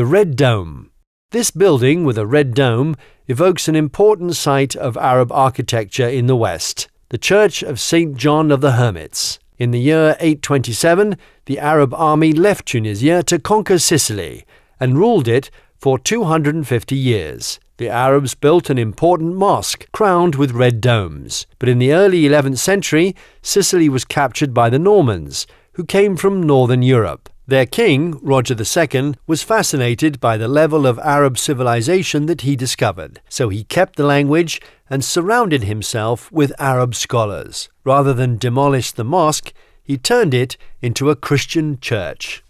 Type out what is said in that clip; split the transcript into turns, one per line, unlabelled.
The Red Dome. This building with a red dome evokes an important site of Arab architecture in the West, the Church of St. John of the Hermits. In the year 827, the Arab army left Tunisia to conquer Sicily and ruled it for 250 years. The Arabs built an important mosque crowned with red domes, but in the early 11th century, Sicily was captured by the Normans, who came from northern Europe. Their king, Roger II, was fascinated by the level of Arab civilization that he discovered, so he kept the language and surrounded himself with Arab scholars. Rather than demolish the mosque, he turned it into a Christian church.